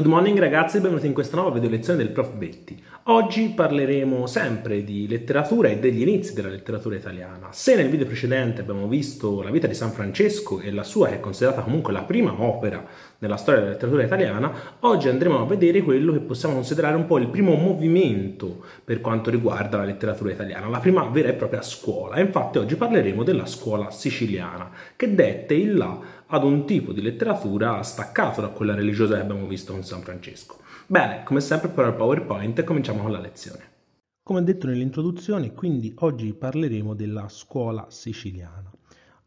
Good morning ragazzi e benvenuti in questa nuova video lezione del Prof. Betti. Oggi parleremo sempre di letteratura e degli inizi della letteratura italiana. Se nel video precedente abbiamo visto la vita di San Francesco e la sua che è considerata comunque la prima opera nella storia della letteratura italiana, oggi andremo a vedere quello che possiamo considerare un po' il primo movimento per quanto riguarda la letteratura italiana, la prima vera e propria scuola. Infatti oggi parleremo della scuola siciliana, che dette il là ad un tipo di letteratura staccato da quella religiosa che abbiamo visto con San Francesco. Bene, come sempre però il PowerPoint, cominciamo con la lezione. Come detto nell'introduzione, quindi oggi parleremo della scuola siciliana.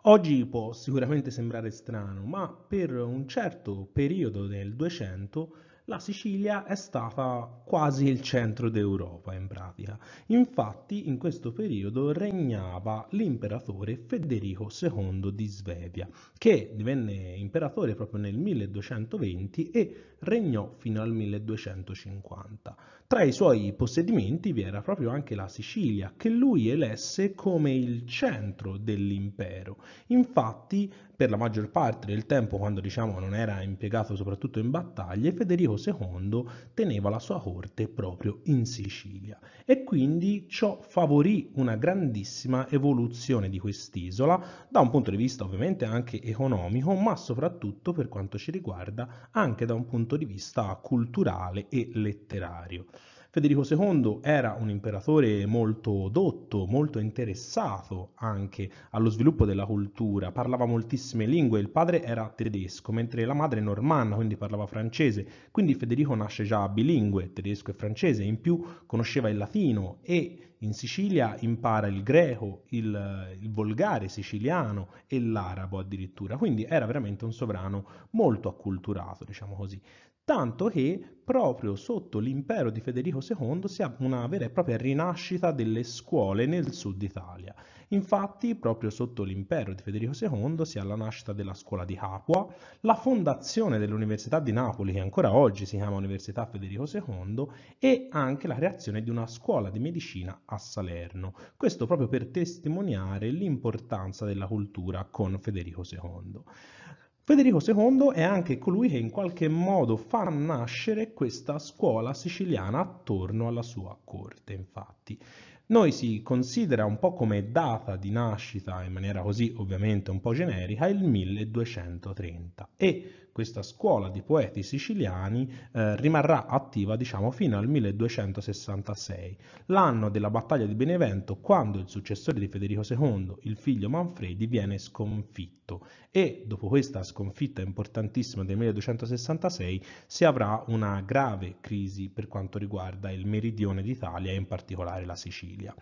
Oggi può sicuramente sembrare strano, ma per un certo periodo del 200 la Sicilia è stata quasi il centro d'Europa in pratica. Infatti in questo periodo regnava l'imperatore Federico II di Svevia, che divenne imperatore proprio nel 1220 e regnò fino al 1250. Tra i suoi possedimenti vi era proprio anche la Sicilia, che lui elesse come il centro dell'impero. Infatti per la maggior parte del tempo, quando diciamo non era impiegato soprattutto in battaglie, Federico II teneva la sua corte proprio in Sicilia e quindi ciò favorì una grandissima evoluzione di quest'isola da un punto di vista ovviamente anche economico, ma soprattutto per quanto ci riguarda anche da un punto di vista culturale e letterario. Federico II era un imperatore molto dotto, molto interessato anche allo sviluppo della cultura, parlava moltissime lingue, il padre era tedesco, mentre la madre è normanna, quindi parlava francese, quindi Federico nasce già bilingue, tedesco e francese, in più conosceva il latino e in Sicilia impara il greco, il, il volgare siciliano e l'arabo addirittura, quindi era veramente un sovrano molto acculturato, diciamo così tanto che proprio sotto l'impero di Federico II si ha una vera e propria rinascita delle scuole nel sud Italia Infatti, proprio sotto l'impero di Federico II si ha la nascita della scuola di Capua, la fondazione dell'Università di Napoli, che ancora oggi si chiama Università Federico II, e anche la creazione di una scuola di medicina a Salerno. Questo proprio per testimoniare l'importanza della cultura con Federico II. Federico II è anche colui che in qualche modo fa nascere questa scuola siciliana attorno alla sua corte, infatti noi si considera un po' come data di nascita, in maniera così ovviamente un po' generica, il 1230 e questa scuola di poeti siciliani eh, rimarrà attiva diciamo fino al 1266, l'anno della battaglia di Benevento quando il successore di Federico II, il figlio Manfredi, viene sconfitto e dopo questa sconfitta importantissima del 1266 si avrà una grave crisi per quanto riguarda il meridione d'Italia e in particolare la Sicilia.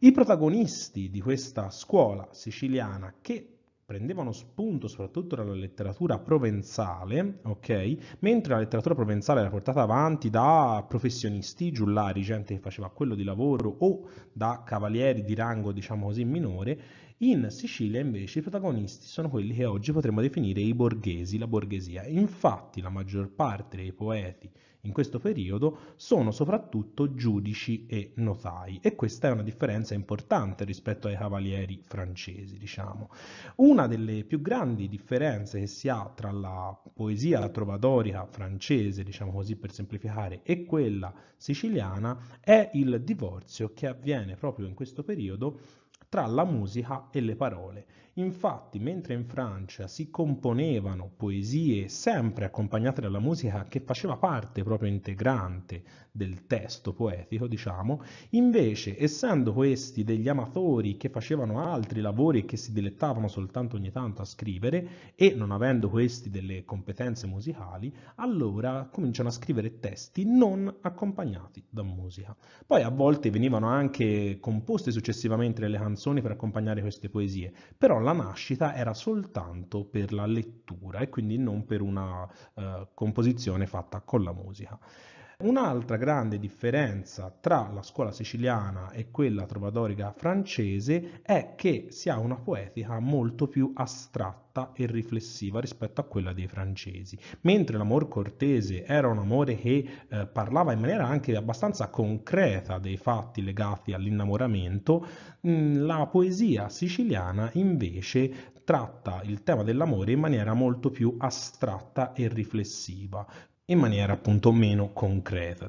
I protagonisti di questa scuola siciliana che prendevano spunto soprattutto dalla letteratura provenzale, okay? Mentre la letteratura provenzale era portata avanti da professionisti, giullari, gente che faceva quello di lavoro o da cavalieri di rango, diciamo così, minore, in Sicilia invece i protagonisti sono quelli che oggi potremmo definire i borghesi, la borghesia. Infatti la maggior parte dei poeti in questo periodo sono soprattutto giudici e notai e questa è una differenza importante rispetto ai cavalieri francesi, diciamo. Una delle più grandi differenze che si ha tra la poesia trovadorica francese, diciamo così per semplificare, e quella siciliana è il divorzio che avviene proprio in questo periodo tra la musica e le parole Infatti, mentre in Francia si componevano poesie sempre accompagnate dalla musica che faceva parte proprio integrante del testo poetico, diciamo, invece, essendo questi degli amatori che facevano altri lavori e che si dilettavano soltanto ogni tanto a scrivere e non avendo questi delle competenze musicali, allora cominciano a scrivere testi non accompagnati da musica. Poi a volte venivano anche composte successivamente delle canzoni per accompagnare queste poesie, però la alla nascita era soltanto per la lettura e quindi non per una eh, composizione fatta con la musica. Un'altra grande differenza tra la scuola siciliana e quella trovadorica francese è che si ha una poetica molto più astratta e riflessiva rispetto a quella dei francesi. Mentre l'amor cortese era un amore che eh, parlava in maniera anche abbastanza concreta dei fatti legati all'innamoramento, mm, la poesia siciliana invece tratta il tema dell'amore in maniera molto più astratta e riflessiva in maniera appunto meno concreta.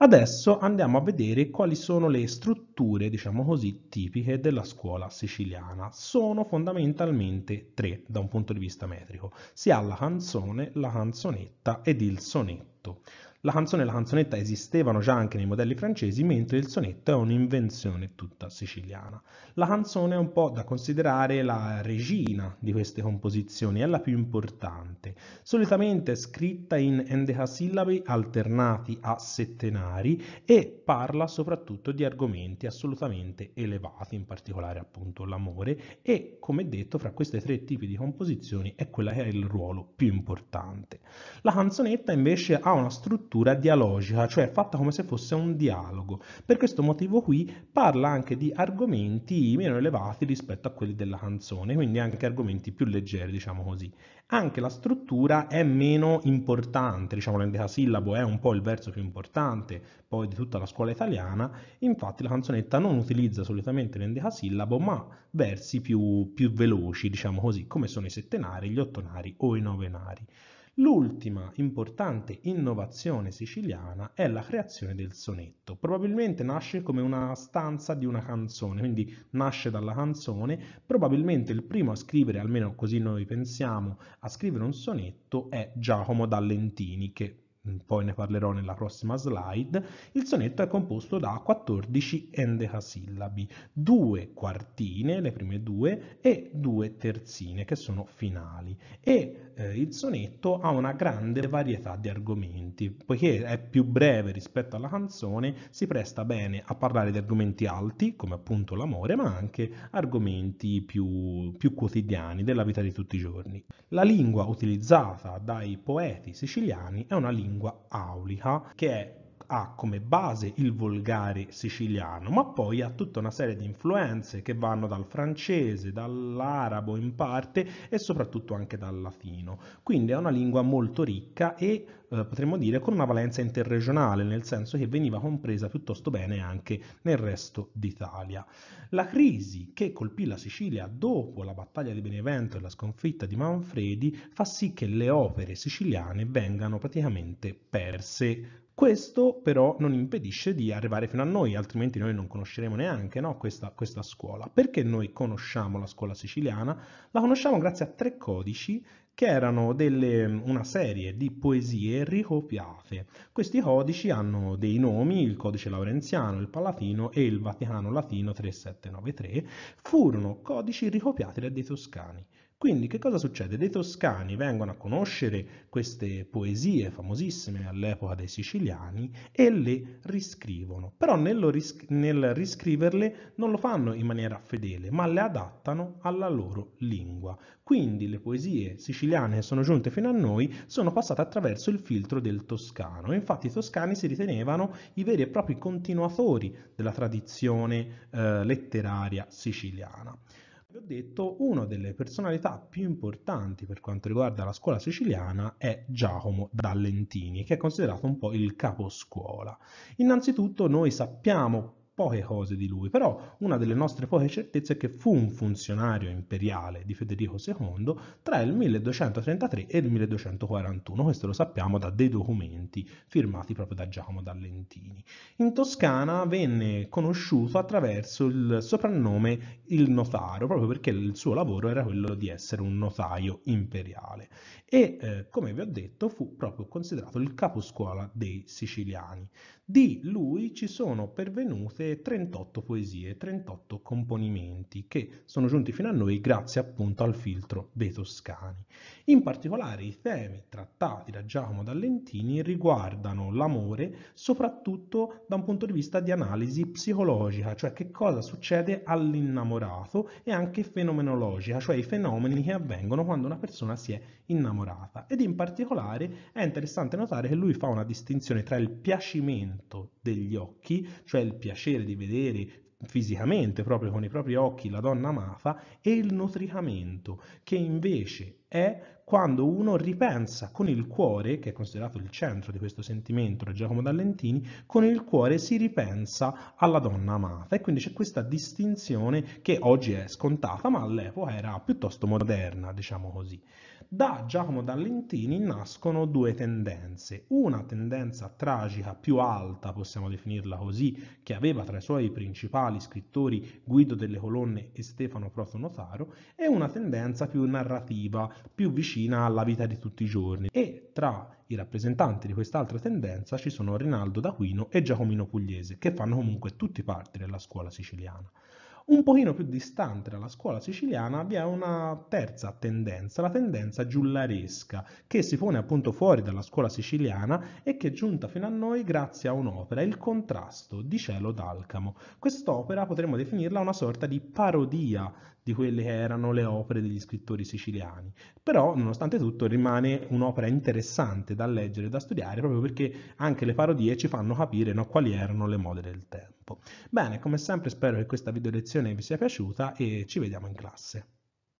Adesso andiamo a vedere quali sono le strutture, diciamo così, tipiche della scuola siciliana. Sono fondamentalmente tre da un punto di vista metrico. Si ha la canzone, la canzonetta ed il sonetto. La canzone e la canzonetta esistevano già anche nei modelli francesi, mentre il sonetto è un'invenzione tutta siciliana. La canzone è un po' da considerare la regina di queste composizioni, è la più importante. Solitamente è scritta in endecasillabi alternati a settenari e parla soprattutto di argomenti assolutamente elevati, in particolare appunto l'amore e, come detto, fra questi tre tipi di composizioni è quella che ha il ruolo più importante. La canzonetta invece ha una struttura struttura dialogica, cioè fatta come se fosse un dialogo. Per questo motivo qui parla anche di argomenti meno elevati rispetto a quelli della canzone, quindi anche argomenti più leggeri, diciamo così. Anche la struttura è meno importante, diciamo l'endecasillabo è un po' il verso più importante poi di tutta la scuola italiana, infatti la canzonetta non utilizza solitamente l'endecasillabo ma versi più, più veloci, diciamo così, come sono i settenari, gli ottonari o i novenari. L'ultima importante innovazione siciliana è la creazione del sonetto. Probabilmente nasce come una stanza di una canzone, quindi nasce dalla canzone. Probabilmente il primo a scrivere, almeno così noi pensiamo, a scrivere un sonetto è Giacomo Dallentini, che Mm, poi ne parlerò nella prossima slide, il sonetto è composto da 14 endecasillabi, due quartine, le prime due, e due terzine che sono finali. E eh, il sonetto ha una grande varietà di argomenti, poiché è più breve rispetto alla canzone, si presta bene a parlare di argomenti alti, come appunto l'amore, ma anche argomenti più, più quotidiani della vita di tutti i giorni. La lingua utilizzata dai poeti siciliani è una lingua lingua aulica, che è ha come base il volgare siciliano, ma poi ha tutta una serie di influenze che vanno dal francese, dall'arabo in parte e soprattutto anche dal latino. Quindi è una lingua molto ricca e eh, potremmo dire con una valenza interregionale, nel senso che veniva compresa piuttosto bene anche nel resto d'Italia. La crisi che colpì la Sicilia dopo la battaglia di Benevento e la sconfitta di Manfredi fa sì che le opere siciliane vengano praticamente perse questo però non impedisce di arrivare fino a noi, altrimenti noi non conosceremo neanche no, questa, questa, scuola. Perché noi conosciamo la scuola siciliana? La conosciamo grazie a tre codici che erano delle, una serie di poesie ricopiate. Questi codici hanno dei nomi, il codice laurenziano, il palatino e il Vaticano latino 3793, furono codici ricopiati dai toscani. Quindi che cosa succede? Dei toscani vengono a conoscere queste poesie famosissime all'epoca dei siciliani e le riscrivono, però ris nel riscriverle non lo fanno in maniera fedele, ma le adattano alla loro lingua. Quindi le poesie siciliane che sono giunte fino a noi sono passate attraverso il filtro del toscano. Infatti i toscani si ritenevano i veri e propri continuatori della tradizione eh, letteraria siciliana ho detto, una delle personalità più importanti per quanto riguarda la scuola siciliana è Giacomo Dallentini, che è considerato un po' il caposcuola. Innanzitutto noi sappiamo poche cose di lui, però una delle nostre poche certezze è che fu un funzionario imperiale di Federico II tra il 1233 e il 1241, questo lo sappiamo da dei documenti firmati proprio da Giacomo Dallentini. In Toscana venne conosciuto attraverso il soprannome il notaro, proprio perché il suo lavoro era quello di essere un notaio imperiale e eh, come vi ho detto fu proprio considerato il caposcuola dei siciliani. Di lui ci sono pervenute 38 poesie, 38 componimenti che sono giunti fino a noi grazie appunto al filtro dei toscani. In particolare i temi trattati da Giacomo Dallentini riguardano l'amore soprattutto da un punto di vista di analisi psicologica, cioè che cosa succede all'innamorato e anche fenomenologica, cioè i fenomeni che avvengono quando una persona si è innamorata. Ed in particolare è interessante notare che lui fa una distinzione tra il piacimento movimento degli occhi, cioè il piacere di vedere fisicamente, proprio con i propri occhi, la donna amafa, e il nutricamento, che invece è quando uno ripensa con il cuore, che è considerato il centro di questo sentimento da Giacomo D'Allentini, con il cuore si ripensa alla donna amata e quindi c'è questa distinzione che oggi è scontata ma all'epoca era piuttosto moderna, diciamo così. Da Giacomo D'Allentini nascono due tendenze, una tendenza tragica più alta, possiamo definirla così, che aveva tra i suoi principali scrittori Guido delle Colonne e Stefano Protonotaro, e una tendenza più narrativa, più vicina alla vita di tutti i giorni e tra i rappresentanti di quest'altra tendenza ci sono Rinaldo D'Aquino e Giacomino Pugliese che fanno comunque tutti parte della scuola siciliana. Un pochino più distante dalla scuola siciliana vi è una terza tendenza, la tendenza giullaresca, che si pone appunto fuori dalla scuola siciliana e che è giunta fino a noi grazie a un'opera, il contrasto di Cielo d'Alcamo. Quest'opera potremmo definirla una sorta di parodia di quelle che erano le opere degli scrittori siciliani. Però, nonostante tutto, rimane un'opera interessante da leggere e da studiare proprio perché anche le parodie ci fanno capire no, quali erano le mode del tempo. Bene, come sempre spero che questa video lezione lezione vi sia piaciuta e ci vediamo in classe.